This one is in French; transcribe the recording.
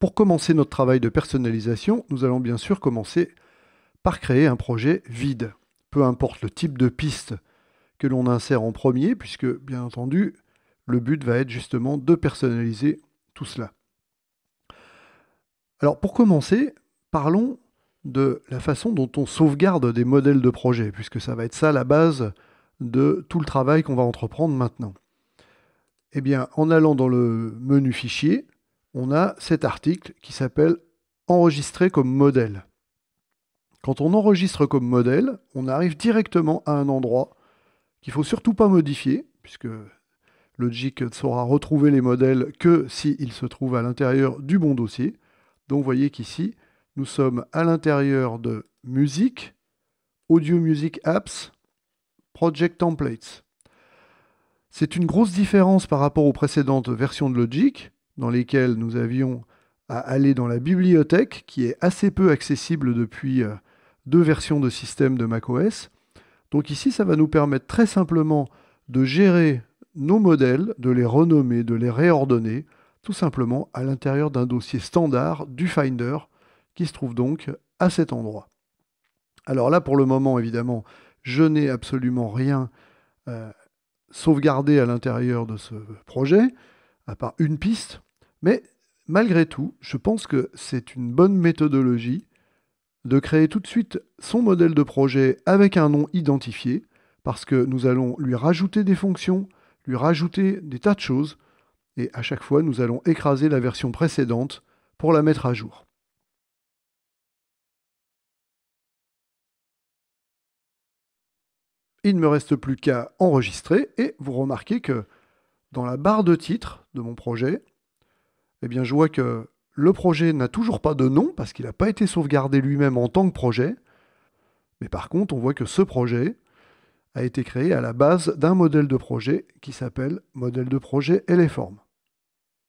Pour commencer notre travail de personnalisation, nous allons bien sûr commencer par créer un projet vide. Peu importe le type de piste que l'on insère en premier, puisque bien entendu, le but va être justement de personnaliser tout cela. Alors pour commencer, parlons de la façon dont on sauvegarde des modèles de projet, puisque ça va être ça la base de tout le travail qu'on va entreprendre maintenant. Eh bien, en allant dans le menu fichier, on a cet article qui s'appelle Enregistrer comme modèle. Quand on enregistre comme modèle, on arrive directement à un endroit qu'il ne faut surtout pas modifier, puisque Logic saura retrouver les modèles que s'ils se trouvent à l'intérieur du bon dossier. Donc vous voyez qu'ici, nous sommes à l'intérieur de Musique, Audio Music Apps, Project Templates. C'est une grosse différence par rapport aux précédentes versions de Logic, dans lesquels nous avions à aller dans la bibliothèque, qui est assez peu accessible depuis euh, deux versions de système de macOS. Donc ici, ça va nous permettre très simplement de gérer nos modèles, de les renommer, de les réordonner, tout simplement à l'intérieur d'un dossier standard du Finder, qui se trouve donc à cet endroit. Alors là, pour le moment, évidemment, je n'ai absolument rien euh, sauvegardé à l'intérieur de ce projet, à part une piste, mais malgré tout, je pense que c'est une bonne méthodologie de créer tout de suite son modèle de projet avec un nom identifié, parce que nous allons lui rajouter des fonctions, lui rajouter des tas de choses, et à chaque fois, nous allons écraser la version précédente pour la mettre à jour. Il ne me reste plus qu'à enregistrer et vous remarquez que dans la barre de titre de mon projet, eh bien, je vois que le projet n'a toujours pas de nom parce qu'il n'a pas été sauvegardé lui-même en tant que projet. Mais par contre, on voit que ce projet a été créé à la base d'un modèle de projet qui s'appelle modèle de projet et